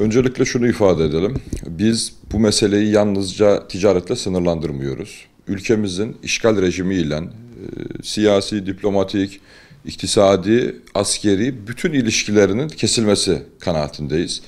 Öncelikle şunu ifade edelim. Biz bu meseleyi yalnızca ticaretle sınırlandırmıyoruz. Ülkemizin işgal rejimiyle e, siyasi, diplomatik, iktisadi, askeri bütün ilişkilerinin kesilmesi kanaatindeyiz.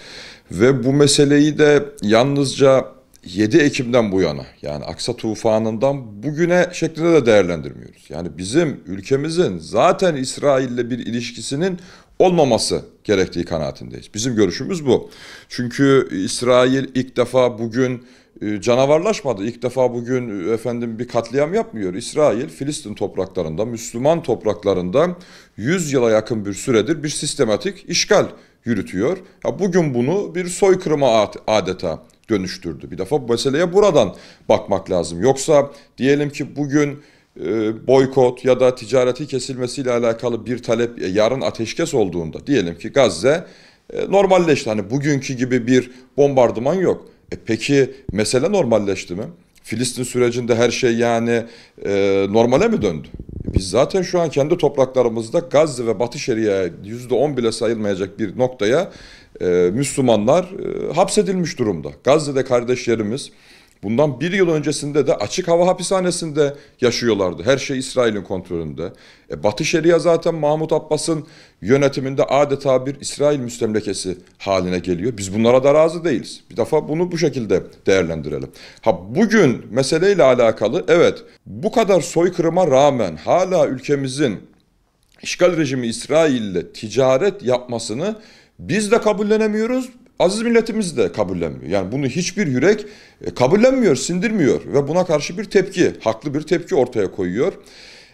Ve bu meseleyi de yalnızca 7 Ekim'den bu yana yani Aksa tufanından bugüne şeklinde de değerlendirmiyoruz. Yani bizim ülkemizin zaten İsrail'le bir ilişkisinin olmaması gerektiği kanaatindeyiz. Bizim görüşümüz bu. Çünkü İsrail ilk defa bugün e, canavarlaşmadı. İlk defa bugün e, efendim bir katliam yapmıyor. İsrail Filistin topraklarında, Müslüman topraklarında 100 yıla yakın bir süredir bir sistematik işgal yürütüyor. Ya bugün bunu bir soykırıma adeta dönüştürdü. Bir defa bu meseleye buradan bakmak lazım. Yoksa diyelim ki bugün e, boykot ya da ticareti kesilmesiyle alakalı bir talep e, yarın ateşkes olduğunda diyelim ki Gazze e, normalleşti. Hani bugünkü gibi bir bombardıman yok. E peki mesele normalleşti mi? Filistin sürecinde her şey yani e, normale mi döndü? Biz zaten şu an kendi topraklarımızda Gazze ve Batı Şeria yüzde on bile sayılmayacak bir noktaya e, Müslümanlar e, hapsedilmiş durumda. Gazze'de kardeşlerimiz Bundan bir yıl öncesinde de açık hava hapishanesinde yaşıyorlardı. Her şey İsrail'in kontrolünde. E, Batı Şeria zaten Mahmut Abbas'ın yönetiminde adeta bir İsrail müstemlekesi haline geliyor. Biz bunlara da razı değiliz. Bir defa bunu bu şekilde değerlendirelim. Ha bugün meseleyle alakalı evet bu kadar soykırıma rağmen hala ülkemizin işgal rejimi İsrail'le ticaret yapmasını biz de kabullenemiyoruz. Aziz milletimiz de kabullenmiyor. Yani bunu hiçbir yürek e, kabullenmiyor, sindirmiyor ve buna karşı bir tepki, haklı bir tepki ortaya koyuyor.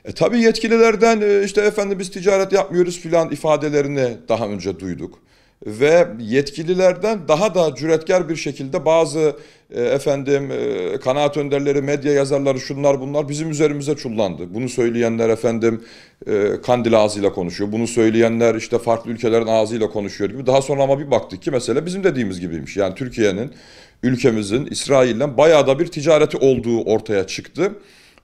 E, tabii yetkililerden e, işte efendim biz ticaret yapmıyoruz filan ifadelerini daha önce duyduk ve yetkililerden daha da cüretkar bir şekilde bazı e, efendim e, kanaat önderleri, medya yazarları şunlar bunlar bizim üzerimize çullandı. Bunu söyleyenler efendim e, Kandil ağzıyla konuşuyor. Bunu söyleyenler işte farklı ülkelerin ağzıyla konuşuyor gibi. Daha sonra ama bir baktık ki mesela bizim dediğimiz gibiymiş. Yani Türkiye'nin, ülkemizin İsrail'le bayağı da bir ticareti olduğu ortaya çıktı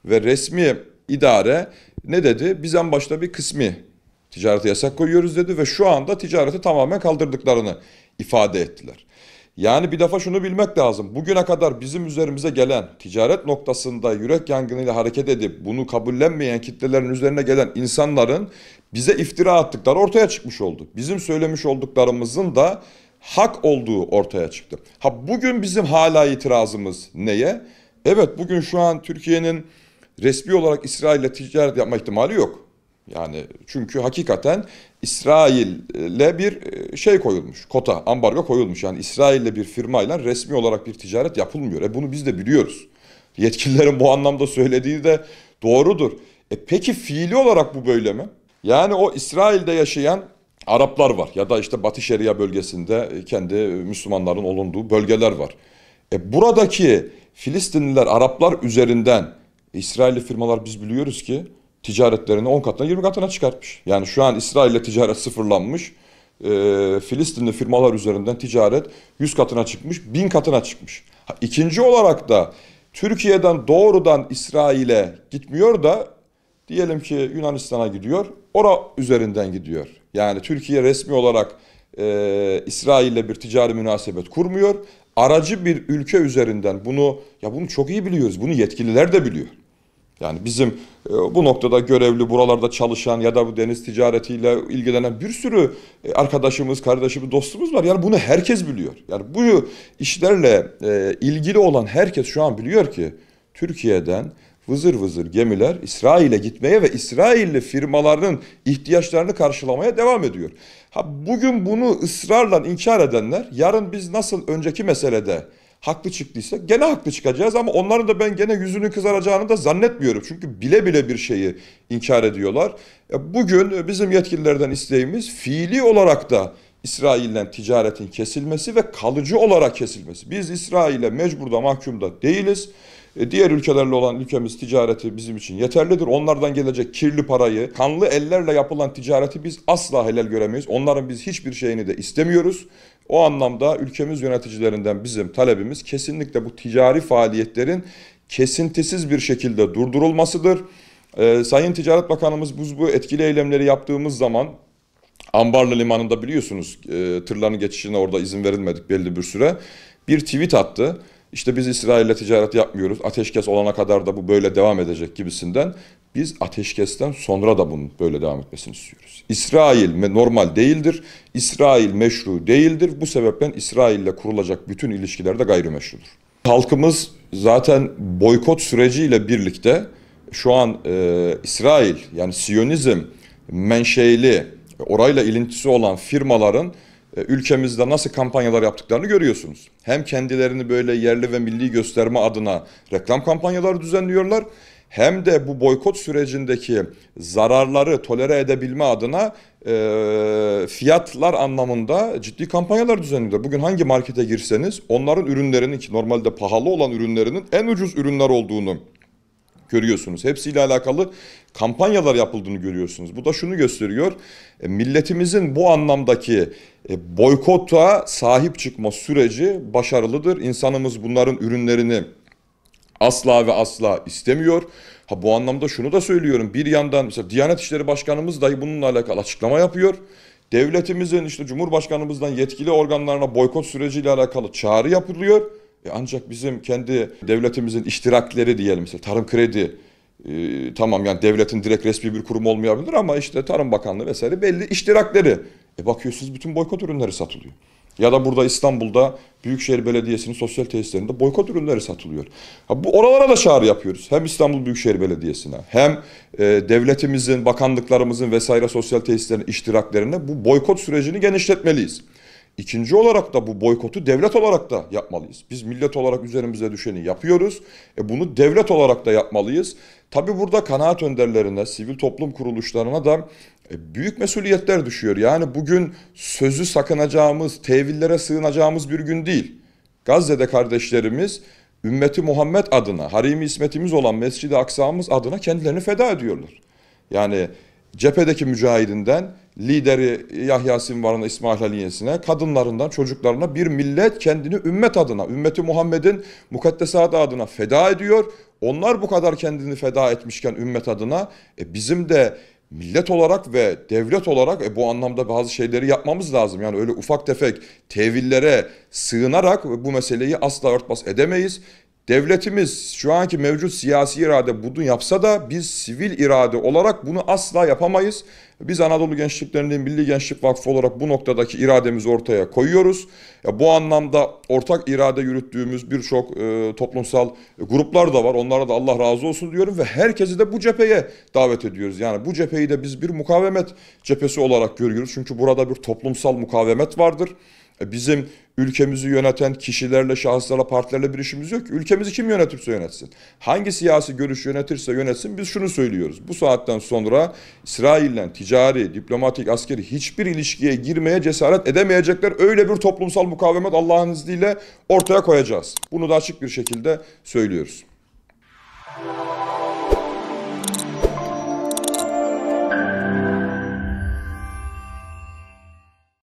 ve resmi idare ne dedi? Biz en başta bir kısmi ticarete yasak koyuyoruz dedi ve şu anda ticareti tamamen kaldırdıklarını ifade ettiler. Yani bir defa şunu bilmek lazım. Bugüne kadar bizim üzerimize gelen ticaret noktasında yürek yangınıyla hareket edip bunu kabullenmeyen kitlelerin üzerine gelen insanların bize iftira attıkları ortaya çıkmış oldu. Bizim söylemiş olduklarımızın da hak olduğu ortaya çıktı. Ha bugün bizim hala itirazımız neye? Evet bugün şu an Türkiye'nin resmi olarak İsrail'le ticaret yapma ihtimali yok. Yani çünkü hakikaten İsrail'le bir e, şey koyulmuş, kota, ambargo koyulmuş. Yani İsrail'le bir firmayla resmi olarak bir ticaret yapılmıyor. E bunu biz de biliyoruz. Yetkililerin bu anlamda söylediği de doğrudur. E peki fiili olarak bu böyle mi? Yani o İsrail'de yaşayan Araplar var ya da işte Batı Şeria bölgesinde e, kendi e, Müslümanların olunduğu bölgeler var. E buradaki Filistinliler Araplar üzerinden İsrailli firmalar biz biliyoruz ki ticaretlerini 10 katına 20 katına çıkartmış. Yani şu an İsrail ile ticaret sıfırlanmış. E, Filistinli firmalar üzerinden ticaret 100 katına çıkmış, 1000 katına çıkmış. Ha, ikinci olarak da Türkiye'den doğrudan İsrail'e gitmiyor da diyelim ki Yunanistan'a gidiyor. Ora üzerinden gidiyor. Yani Türkiye resmi olarak e, İsrail'le bir ticari münasebet kurmuyor. Aracı bir ülke üzerinden bunu ya bunu çok iyi biliyoruz. Bunu yetkililer de biliyor. Yani bizim e, bu noktada görevli, buralarda çalışan ya da bu deniz ticaretiyle ilgilenen bir sürü e, arkadaşımız, kardeşimiz, dostumuz var. Yani bunu herkes biliyor. Yani bu işlerle e, ilgili olan herkes şu an biliyor ki Türkiye'den vızır vızır gemiler İsrail'e gitmeye ve İsrailli firmaların ihtiyaçlarını karşılamaya devam ediyor. Ha bugün bunu ısrarla inkar edenler yarın biz nasıl önceki meselede haklı çıktıysa gene haklı çıkacağız ama onların da ben gene yüzünün kızaracağını da zannetmiyorum. Çünkü bile bile bir şeyi inkar ediyorlar. E, bugün bizim yetkililerden isteğimiz fiili olarak da İsrail'le ticaretin kesilmesi ve kalıcı olarak kesilmesi. Biz İsrail'e mecburda mahkumda değiliz. E, diğer ülkelerle olan ülkemiz ticareti bizim için yeterlidir. Onlardan gelecek kirli parayı, kanlı ellerle yapılan ticareti biz asla helal göremeyiz. Onların biz hiçbir şeyini de istemiyoruz. O anlamda ülkemiz yöneticilerinden bizim talebimiz kesinlikle bu ticari faaliyetlerin kesintisiz bir şekilde durdurulmasıdır. Ee, Sayın Ticaret Bakanımız biz bu etkili eylemleri yaptığımız zaman Ambarlı Limanı'nda biliyorsunuz e, tırların geçişine orada izin verilmedik belli bir süre. Bir tweet attı işte biz İsrail'le ticaret yapmıyoruz. Ateşkes olana kadar da bu böyle devam edecek gibisinden biz ateşkesten sonra da bunun böyle devam etmesini istiyoruz. İsrail normal değildir. İsrail meşru değildir. Bu sebeple İsrail'le kurulacak bütün ilişkilerde gayrimeşrudur. Halkımız zaten boykot süreciyle birlikte şu an e, İsrail yani Siyonizm menşeili orayla ilintisi olan firmaların e, ülkemizde nasıl kampanyalar yaptıklarını görüyorsunuz. Hem kendilerini böyle yerli ve milli gösterme adına reklam kampanyaları düzenliyorlar hem de bu boykot sürecindeki zararları tolere edebilme adına e, fiyatlar anlamında ciddi kampanyalar düzenliyorlar. Bugün hangi markete girseniz onların ürünlerinin ki normalde pahalı olan ürünlerinin en ucuz ürünler olduğunu görüyorsunuz. Hepsiyle alakalı kampanyalar yapıldığını görüyorsunuz. Bu da şunu gösteriyor. E, milletimizin bu anlamdaki e, boykota sahip çıkma süreci başarılıdır. İnsanımız bunların ürünlerini asla ve asla istemiyor. Ha bu anlamda şunu da söylüyorum. Bir yandan mesela Diyanet İşleri Başkanımız dahi bununla alakalı açıklama yapıyor. Devletimizin işte Cumhurbaşkanımızdan yetkili organlarına boykot süreciyle alakalı çağrı yapılıyor. E, ancak bizim kendi devletimizin iştirakleri diyelim mesela tarım kredi e, tamam yani devletin direkt resmi bir kurum olmayabilir ama işte Tarım Bakanlığı vesaire belli iştirakleri. E bakıyorsunuz bütün boykot ürünleri satılıyor. Ya da burada İstanbul'da Büyükşehir Belediyesi'nin sosyal tesislerinde boykot ürünleri satılıyor. Ha, bu oralara da çağrı yapıyoruz. Hem İstanbul Büyükşehir Belediyesi'ne hem e, devletimizin, bakanlıklarımızın vesaire sosyal tesislerin iştiraklerine bu boykot sürecini genişletmeliyiz. İkinci olarak da bu boykotu devlet olarak da yapmalıyız. Biz millet olarak üzerimize düşeni yapıyoruz. E bunu devlet olarak da yapmalıyız. Tabi burada kanaat önderlerine, sivil toplum kuruluşlarına da e, büyük mesuliyetler düşüyor. Yani bugün sözü sakınacağımız, tevillere sığınacağımız bir gün değil. Gazze'de kardeşlerimiz ümmeti Muhammed adına, harimi ismetimiz olan Mescid-i Aksa'mız adına kendilerini feda ediyorlar. Yani cephedeki mücahidinden lideri Yahya Sinvar'ına, İsmail Haliye'sine, kadınlarından, çocuklarına bir millet kendini ümmet adına, ümmeti Muhammed'in mukaddesat adına feda ediyor. Onlar bu kadar kendini feda etmişken ümmet adına e, bizim de millet olarak ve devlet olarak e, bu anlamda bazı şeyleri yapmamız lazım. Yani öyle ufak tefek tevillere sığınarak bu meseleyi asla örtbas edemeyiz. Devletimiz şu anki mevcut siyasi irade bunu yapsa da biz sivil irade olarak bunu asla yapamayız. Biz Anadolu Gençlikleri'nin Milli Gençlik Vakfı olarak bu noktadaki irademizi ortaya koyuyoruz. Bu anlamda ortak irade yürüttüğümüz birçok e, toplumsal gruplar da var. Onlara da Allah razı olsun diyorum ve herkesi de bu cepheye davet ediyoruz. Yani bu cepheyi de biz bir mukavemet cephesi olarak görüyoruz. Çünkü burada bir toplumsal mukavemet vardır. E, bizim ülkemizi yöneten kişilerle, şahıslarla, partilerle bir işimiz yok. Ülkemizi kim yönetirse yönetsin. Hangi siyasi görüş yönetirse yönetsin biz şunu söylüyoruz. Bu saatten sonra İsrail'le ticari, diplomatik, askeri hiçbir ilişkiye girmeye cesaret edemeyecekler. Öyle bir toplumsal mukavemet Allah'ın izniyle ortaya koyacağız. Bunu da açık bir şekilde söylüyoruz.